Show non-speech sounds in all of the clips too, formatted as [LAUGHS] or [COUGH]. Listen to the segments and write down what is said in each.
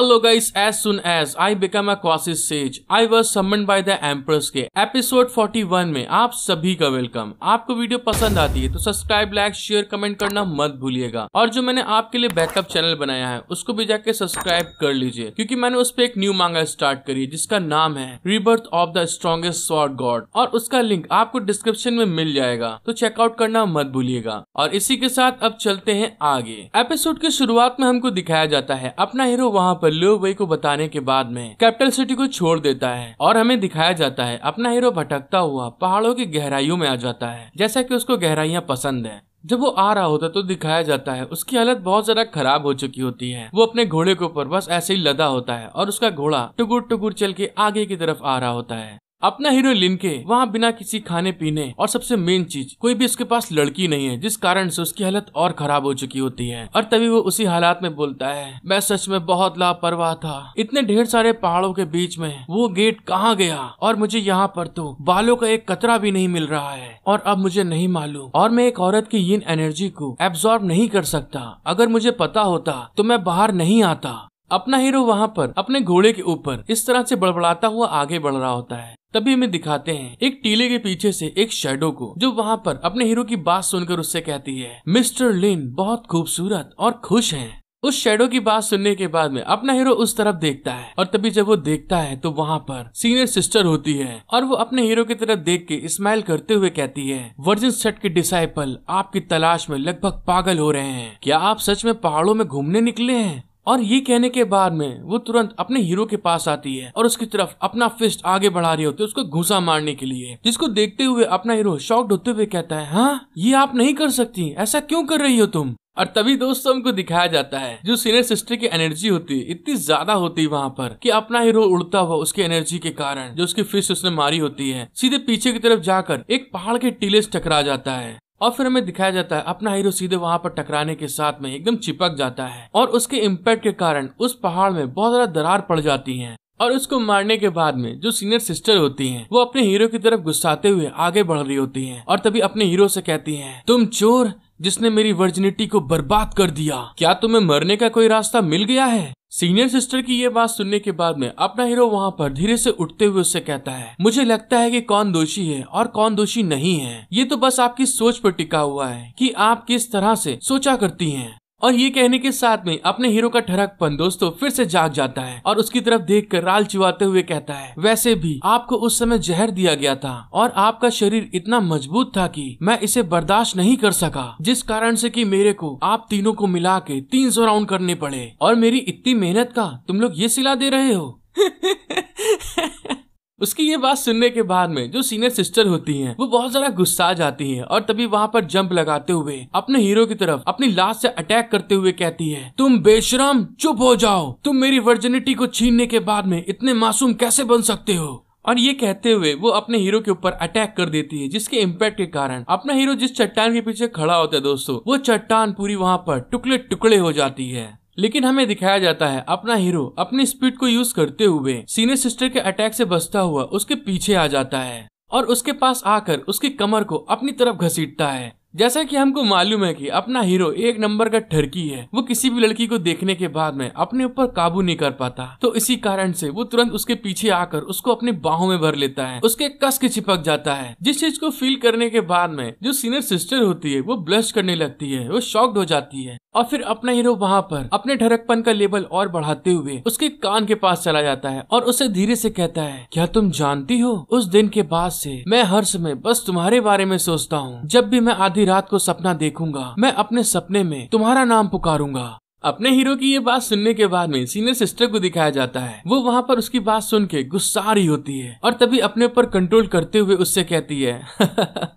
Hello guys, as soon as I become a Quasis Sage, I was summoned by the Empress के episode 41 में आप सभी का welcome आपको वीडियो पसंद आती है तो सब्सक्राइब लाइक शेयर कमेंट करना मत भूलिएगा और जो मैंने आपके लिए बैकअप चैनल बनाया है उसको भी जाके सब्सक्राइब कर लीजिए क्योंकि मैंने उस पर एक न्यू मांगा स्टार्ट करी जिसका नाम है rebirth of the strongest sword god और उसका लिंक आपको डिस्क्रिप्शन में मिल जाएगा तो चेकआउट करना मत भूलिएगा और इसी के साथ अब चलते हैं आगे एपिसोड की शुरुआत में हमको दिखाया जाता है अपना हीरो वहाँ पर बल्लू भाई को बताने के बाद में कैपिटल सिटी को छोड़ देता है और हमें दिखाया जाता है अपना हीरो भटकता हुआ पहाड़ों की गहराइयों में आ जाता है जैसा कि उसको गहराइयां पसंद है जब वो आ रहा होता तो दिखाया जाता है उसकी हालत बहुत ज्यादा खराब हो चुकी होती है वो अपने घोड़े के ऊपर बस ऐसे ही लदा होता है और उसका घोड़ा टुगुर टुगुर चल के आगे की तरफ आ रहा होता है अपना हीरो लिन के वहाँ बिना किसी खाने पीने और सबसे मेन चीज कोई भी उसके पास लड़की नहीं है जिस कारण से उसकी हालत और खराब हो चुकी होती है और तभी वो उसी हालात में बोलता है मैं सच में बहुत लापरवाह था इतने ढेर सारे पहाड़ों के बीच में वो गेट कहाँ गया और मुझे यहाँ पर तो बालों का एक कतरा भी नहीं मिल रहा है और अब मुझे नहीं मालूम और मैं एक औरत की इन एनर्जी को एब्जॉर्ब नहीं कर सकता अगर मुझे पता होता तो मैं बाहर नहीं आता अपना हीरो वहाँ पर अपने घोड़े के ऊपर इस तरह से बड़बड़ाता हुआ आगे बढ़ रहा होता है तभी हमें दिखाते हैं एक टीले के पीछे से एक शेडो को जो वहाँ पर अपने हीरो की बात सुनकर उससे कहती है मिस्टर लिन बहुत खूबसूरत और खुश है उस शेडो की बात सुनने के बाद में अपना हीरो उस तरफ देखता है और तभी जब वो देखता है तो वहाँ पर सीनियर सिस्टर होती है और वो अपने हीरो की तरफ देख के स्माइल करते हुए कहती है वर्जिन सेट के डिसाइपल आपकी तलाश में लगभग पागल हो रहे हैं क्या आप सच में पहाड़ों में घूमने निकले हैं और ये कहने के बाद में वो तुरंत अपने हीरो के पास आती है और उसकी तरफ अपना फिस्ट आगे बढ़ा रही होती है उसको घुसा मारने के लिए जिसको देखते हुए अपना हीरो शॉक्ड होते हुए कहता है हाँ ये आप नहीं कर सकती ऐसा क्यों कर रही हो तुम और तभी दोस्तों हमको दिखाया जाता है जो सीनियर सिस्टर की एनर्जी होती है इतनी ज्यादा होती है वहाँ पर कि अपना हीरो उड़ता हुआ उसकी एनर्जी के कारण जो उसकी फिश उसने मारी होती है सीधे पीछे की तरफ जाकर एक पहाड़ के टीले से टकरा जाता है और फिर हमें दिखाया जाता है अपना हीरो सीधे वहाँ पर टकराने के साथ में एकदम चिपक जाता है और उसके इम्पैक्ट के कारण उस पहाड़ में बहुत ज्यादा दरार पड़ जाती है और उसको मारने के बाद में जो सीनियर सिस्टर होती हैं वो अपने हीरो की तरफ गुस्साते हुए आगे बढ़ रही होती हैं और तभी अपने हीरो से कहती हैं तुम चोर जिसने मेरी वर्जिनिटी को बर्बाद कर दिया क्या तुम्हें मरने का कोई रास्ता मिल गया है सीनियर सिस्टर की ये बात सुनने के बाद में अपना हीरो वहाँ पर धीरे से उठते हुए उससे कहता है मुझे लगता है कि कौन दोषी है और कौन दोषी नहीं है ये तो बस आपकी सोच पर टिका हुआ है कि आप किस तरह से सोचा करती हैं और ये कहने के साथ में अपने हीरो का ठरकपन दोस्तों फिर से जाग जाता है और उसकी तरफ देख कर राल चिवाते हुए कहता है वैसे भी आपको उस समय जहर दिया गया था और आपका शरीर इतना मजबूत था कि मैं इसे बर्दाश्त नहीं कर सका जिस कारण से कि मेरे को आप तीनों को मिला के तीन सौ राउंड करने पड़े और मेरी इतनी मेहनत का तुम लोग ये सिला दे रहे हो [LAUGHS] उसकी ये बात सुनने के बाद में जो सीनियर सिस्टर होती हैं वो बहुत ज्यादा गुस्सा जाती है और तभी वहाँ पर जंप लगाते हुए अपने हीरो की तरफ अपनी लाश से अटैक करते हुए कहती है तुम बेशरम चुप हो जाओ तुम मेरी वर्जिनिटी को छीनने के बाद में इतने मासूम कैसे बन सकते हो और ये कहते हुए वो अपने हीरो के ऊपर अटैक कर देती है जिसके इम्पैक्ट के कारण अपना हीरो जिस चट्टान के पीछे खड़ा होता है दोस्तों वो चट्टान पूरी वहाँ पर टुकड़े टुकड़े हो जाती है लेकिन हमें दिखाया जाता है अपना हीरो अपनी स्पीड को यूज करते हुए सीनियर सिस्टर के अटैक से बचता हुआ उसके पीछे आ जाता है और उसके पास आकर उसकी कमर को अपनी तरफ घसीटता है जैसा कि हमको मालूम है कि अपना हीरो एक नंबर का ठरकी है वो किसी भी लड़की को देखने के बाद में अपने ऊपर काबू नहीं कर पाता तो इसी कारण से वो तुरंत उसके पीछे आकर उसको अपनी बाहों में भर लेता है उसके कस के चिपक जाता है जिस चीज को फील करने के बाद में जो सीनियर सिस्टर होती है वो ब्लश करने लगती है वो शॉक्ड हो जाती है और फिर अपना हीरो वहाँ पर अपने ढरकपन का लेवल और बढ़ाते हुए उसके कान के पास चला जाता है और उसे धीरे से कहता है क्या तुम जानती हो उस दिन के बाद से मैं हर समय बस तुम्हारे बारे में सोचता हूँ जब भी मैं आधी आधी रात को सपना देखूंगा मैं अपने सपने में तुम्हारा नाम पुकारूंगा अपने हीरो की ये बात सुनने के बाद में सीनियर सिस्टर को दिखाया जाता है वो वहाँ पर उसकी बात सुन के गुस्सा रही होती है और तभी अपने पर कंट्रोल करते हुए उससे कहती है [LAUGHS]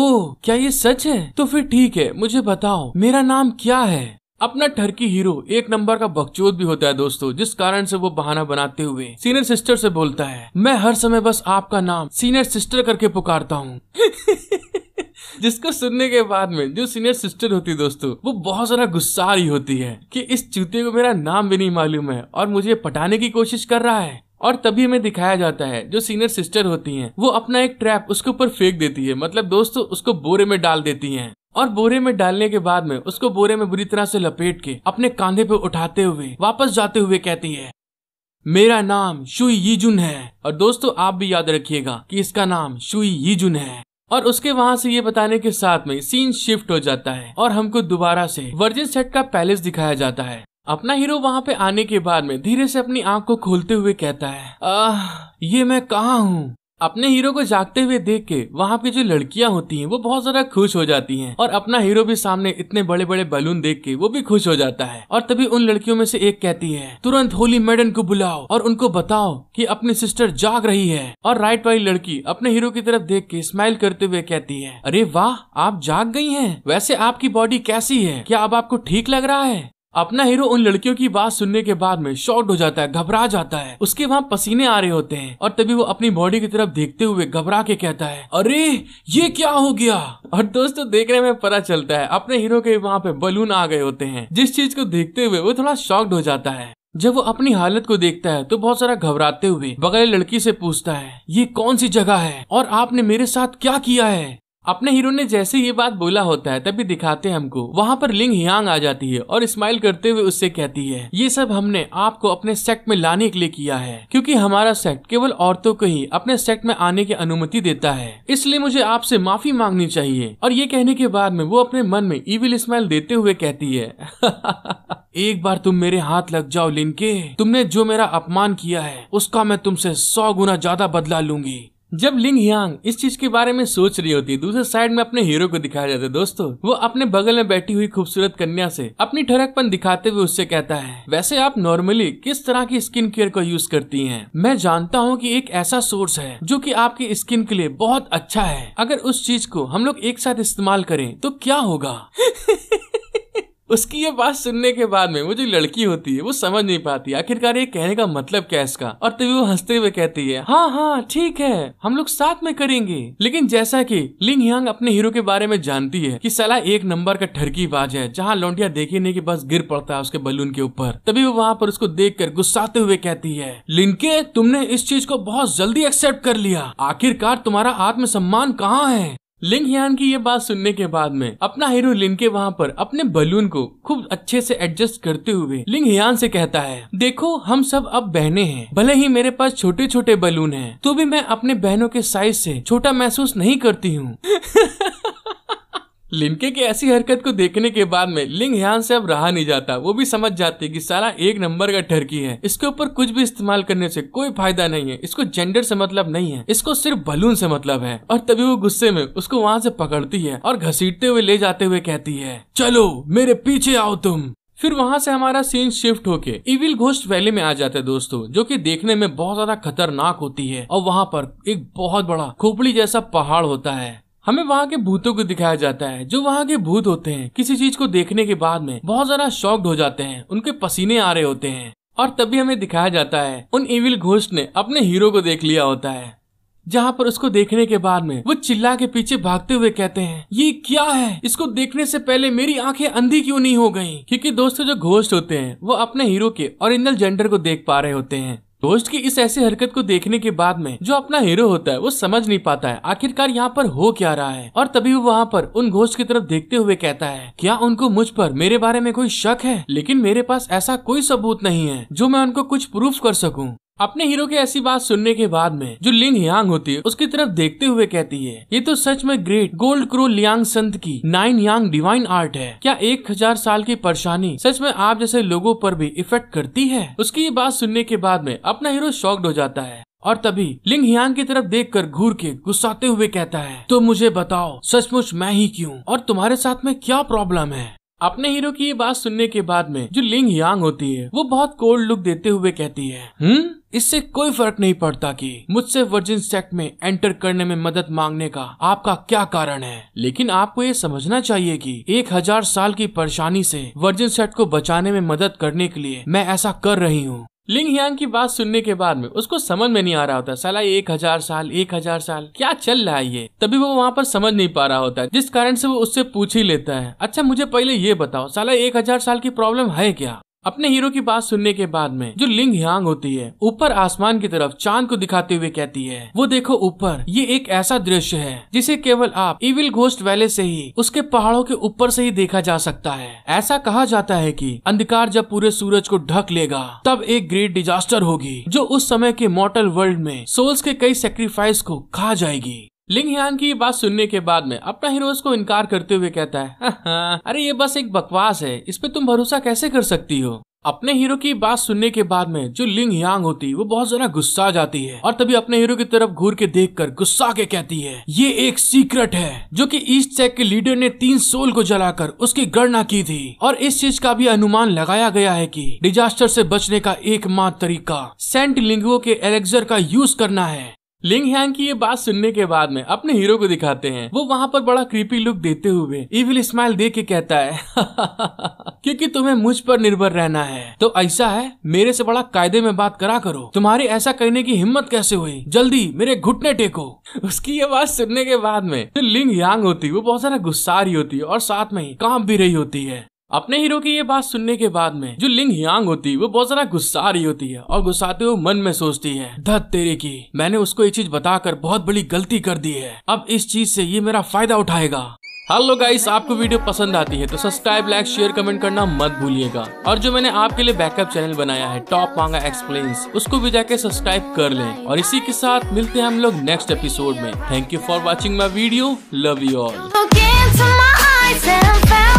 ओ क्या ये सच है तो फिर ठीक है मुझे बताओ मेरा नाम क्या है अपना ठरकी हीरो एक नंबर का बकचोद भी होता है दोस्तों जिस कारण से वो बहाना बनाते हुए सीनियर सिस्टर से बोलता है मैं हर समय बस आपका नाम सीनियर सिस्टर करके पुकारता हूँ [LAUGHS] जिसको सुनने के बाद में जो सीनियर सिस्टर होती है दोस्तों वो बहुत ज्यादा गुस्सा रही होती है कि इस चूते को मेरा नाम भी नहीं मालूम है और मुझे पटाने की कोशिश कर रहा है और तभी हमें दिखाया जाता है जो सीनियर सिस्टर होती हैं वो अपना एक ट्रैप उसके ऊपर फेंक देती है मतलब दोस्तों उसको बोरे में डाल देती हैं और बोरे में डालने के बाद में उसको बोरे में बुरी तरह से लपेट के अपने कांधे पे उठाते हुए वापस जाते हुए कहती है मेरा नाम शुई यीजुन है और दोस्तों आप भी याद रखिएगा कि इसका नाम शुई यीजुन है और उसके वहाँ से ये बताने के साथ में सीन शिफ्ट हो जाता है और हमको दोबारा से वर्जिन सेट का पैलेस दिखाया जाता है अपना हीरो वहाँ पे आने के बाद में धीरे से अपनी आंख को खोलते हुए कहता है आह ये मैं कहा हूँ अपने हीरो को जागते हुए देख के वहाँ की जो लड़कियाँ होती हैं वो बहुत ज्यादा खुश हो जाती हैं और अपना हीरो भी सामने इतने बड़े बड़े बैलून देख के वो भी खुश हो जाता है और तभी उन लड़कियों में से एक कहती है तुरंत होली मैडम को बुलाओ और उनको बताओ कि अपनी सिस्टर जाग रही है और राइट वाली लड़की अपने हीरो की तरफ देख के स्माइल करते हुए कहती है अरे वाह आप जाग गई है वैसे आपकी बॉडी कैसी है क्या अब आपको ठीक लग रहा है अपना हीरो उन लड़कियों की बात सुनने के बाद में शॉर्ट हो जाता है घबरा जाता है उसके वहाँ पसीने आ रहे होते हैं और तभी वो अपनी बॉडी की तरफ देखते हुए घबरा के कहता है अरे ये क्या हो गया और दोस्तों देखने में पता चलता है अपने हीरो के वहाँ पे बलून आ गए होते हैं जिस चीज को देखते हुए वो थोड़ा शॉक्ड हो जाता है जब वो अपनी हालत को देखता है तो बहुत सारा घबराते हुए बगल लड़की से पूछता है ये कौन सी जगह है और आपने मेरे साथ क्या किया है अपने हीरो ने जैसे ये बात बोला होता है तभी दिखाते हैं हमको वहाँ पर लिंग हियांग आ जाती है और स्माइल करते हुए उससे कहती है ये सब हमने आपको अपने सेक्ट में लाने के लिए किया है क्योंकि हमारा सेक्ट केवल औरतों को ही अपने सेक्ट में आने की अनुमति देता है इसलिए मुझे आपसे माफी मांगनी चाहिए और ये कहने के बाद में वो अपने मन में इविल स्माइल देते हुए कहती है [LAUGHS] एक बार तुम मेरे हाथ लग जाओ लिंके तुमने जो मेरा अपमान किया है उसका मैं तुमसे सौ गुना ज्यादा बदला लूंगी जब लिंग यांग इस चीज के बारे में सोच रही होती है दूसरे साइड में अपने हीरो को दिखाया जाता है दोस्तों वो अपने बगल में बैठी हुई खूबसूरत कन्या से अपनी ठरकपन दिखाते हुए उससे कहता है वैसे आप नॉर्मली किस तरह की स्किन केयर को यूज करती हैं मैं जानता हूँ कि एक ऐसा सोर्स है जो कि आपकी स्किन के लिए बहुत अच्छा है अगर उस चीज को हम लोग एक साथ इस्तेमाल करें तो क्या होगा [LAUGHS] उसकी ये बात सुनने के बाद में वो जो लड़की होती है वो समझ नहीं पाती आखिरकार ये कहने का मतलब क्या है इसका और तभी वो हंसते हुए कहती है हाँ हाँ ठीक है हम लोग साथ में करेंगे लेकिन जैसा कि लिंग यांग अपने हीरो के बारे में जानती है कि सलाह एक नंबर का ठरकी बाज है जहाँ लौंडिया देखे नहीं की बस गिर पड़ता है उसके बलून के ऊपर तभी वो वहाँ पर उसको देख कर गुस्साते हुए कहती है लिंके तुमने इस चीज को बहुत जल्दी एक्सेप्ट कर लिया आखिरकार तुम्हारा आत्मसम्मान कहाँ है लिंग हियान की ये बात सुनने के बाद में अपना हीरो लिन के वहाँ पर अपने बलून को खूब अच्छे से एडजस्ट करते हुए लिंग हियान से कहता है देखो हम सब अब बहने हैं भले ही मेरे पास छोटे छोटे बलून हैं तो भी मैं अपने बहनों के साइज से छोटा महसूस नहीं करती हूँ [LAUGHS] लिनके की ऐसी हरकत को देखने के बाद में लिंग ह्यान से अब रहा नहीं जाता वो भी समझ जाती कि साला एक नंबर का ठरकी है इसके ऊपर कुछ भी इस्तेमाल करने से कोई फायदा नहीं है इसको जेंडर से मतलब नहीं है इसको सिर्फ बलून से मतलब है और तभी वो गुस्से में उसको वहाँ से पकड़ती है और घसीटते हुए ले जाते हुए कहती है चलो मेरे पीछे आओ तुम फिर वहाँ से हमारा सीन शिफ्ट होके इविल घोस्ट वैली में आ जाता है दोस्तों जो कि देखने में बहुत ज्यादा खतरनाक होती है और वहाँ पर एक बहुत बड़ा खोपड़ी जैसा पहाड़ होता है हमें वहाँ के भूतों को दिखाया जाता है जो वहाँ के भूत होते हैं किसी चीज को देखने के बाद में बहुत ज्यादा शॉक्ड हो जाते हैं उनके पसीने आ रहे होते हैं और तभी हमें दिखाया जाता है उन इविल घोष्ट ने अपने हीरो को देख लिया होता है जहाँ पर उसको देखने के बाद में वो चिल्ला के पीछे भागते हुए कहते हैं ये क्या है इसको देखने से पहले मेरी आंखें अंधी क्यों नहीं हो गई क्योंकि दोस्तों जो घोष्ट होते हैं वो अपने हीरो के ओरिजिनल जेंडर को देख पा रहे होते हैं गोस्ट की इस ऐसी हरकत को देखने के बाद में जो अपना हीरो होता है वो समझ नहीं पाता है आखिरकार यहाँ पर हो क्या रहा है और तभी वो वहाँ पर उन घोष की तरफ देखते हुए कहता है क्या उनको मुझ पर मेरे बारे में कोई शक है लेकिन मेरे पास ऐसा कोई सबूत नहीं है जो मैं उनको कुछ प्रूफ कर सकूँ अपने हीरो के ऐसी बात सुनने के बाद में जो लिंग यांग होती है उसकी तरफ देखते हुए कहती है ये तो सच में ग्रेट गोल्ड क्रो लियांग संत की नाइन यांग डिवाइन आर्ट है क्या एक हजार साल की परेशानी सच में आप जैसे लोगों पर भी इफेक्ट करती है उसकी ये बात सुनने के बाद में अपना हीरो शॉक्ड हो जाता है और तभी लिंग हियांग की तरफ देखकर घूर के गुस्साते हुए कहता है तो मुझे बताओ सचमुच मैं ही क्यों और तुम्हारे साथ में क्या प्रॉब्लम है अपने हीरो की ये बात सुनने के बाद में जो लिंग यांग होती है वो बहुत कोल्ड लुक देते हुए कहती है हम्म इससे कोई फर्क नहीं पड़ता कि मुझसे वर्जिन सेक्ट में एंटर करने में मदद मांगने का आपका क्या कारण है लेकिन आपको ये समझना चाहिए कि एक हजार साल की परेशानी से वर्जिन सेक्ट को बचाने में मदद करने के लिए मैं ऐसा कर रही हूँ लिंग यांग की बात सुनने के बाद में उसको समझ में नहीं आ रहा होता साला एक हजार साल एक हजार साल क्या चल रहा है ये तभी वो वहाँ पर समझ नहीं पा रहा होता है जिस कारण से वो उससे पूछ ही लेता है अच्छा मुझे पहले ये बताओ साला एक हजार साल की प्रॉब्लम है क्या अपने हीरो की बात सुनने के बाद में जो लिंग यांग होती है ऊपर आसमान की तरफ चांद को दिखाते हुए कहती है वो देखो ऊपर ये एक ऐसा दृश्य है जिसे केवल आप इविल घोस्ट वैले से ही उसके पहाड़ों के ऊपर से ही देखा जा सकता है ऐसा कहा जाता है कि अंधकार जब पूरे सूरज को ढक लेगा तब एक ग्रेट डिजास्टर होगी जो उस समय के मॉडल वर्ल्ड में सोल्स के कई सेक्रीफाइस को खा जाएगी लिंग हियान की बात सुनने के बाद में अपना हीरोज को इनकार करते हुए कहता है हाँ, हाँ, अरे ये बस एक बकवास है इस पे तुम भरोसा कैसे कर सकती हो अपने हीरो की बात सुनने के बाद में जो लिंग यांग होती वो बहुत जरा गुस्सा जाती है और तभी अपने हीरो की तरफ घूर के देखकर गुस्सा के कहती है ये एक सीक्रेट है जो कि ईस्ट चेक के लीडर ने तीन सोल को जलाकर उसकी गणना की थी और इस चीज का भी अनुमान लगाया गया है कि डिजास्टर से बचने का एकमात्र तरीका सेंट लिंगो के एलेक्सर का यूज करना है लिंग हैंग की ये बात सुनने के बाद में अपने हीरो को दिखाते हैं वो वहाँ पर बड़ा क्रीपी लुक देते हुए इविल स्माइल दे के कहता है [LAUGHS] क्योंकि तुम्हें मुझ पर निर्भर रहना है तो ऐसा है मेरे से बड़ा कायदे में बात करा करो तुम्हारी ऐसा करने की हिम्मत कैसे हुई जल्दी मेरे घुटने टेको [LAUGHS] उसकी ये बात सुनने के बाद में जो लिंग यांग होती वो बहुत सारा गुस्सा रही होती है और साथ में ही कांप भी रही होती है अपने हीरो की ये बात सुनने के बाद में जो लिंग हियांग होती है वो बहुत ज्यादा गुस्सा रही होती है और गुस्साते हुए मन में सोचती है धत तेरे की मैंने उसको ये चीज बताकर बहुत बड़ी गलती कर दी है अब इस चीज से ये मेरा फायदा उठाएगा हेलो गाइस आपको वीडियो पसंद आती है तो सब्सक्राइब लाइक शेयर कमेंट करना मत भूलिएगा और जो मैंने आपके लिए बैकअप चैनल बनाया है टॉप मांगा एक्सप्लेन्स उसको भी जाके सब्सक्राइब कर लें और इसी के साथ मिलते हैं हम लोग नेक्स्ट एपिसोड में thank you for watching my video love you all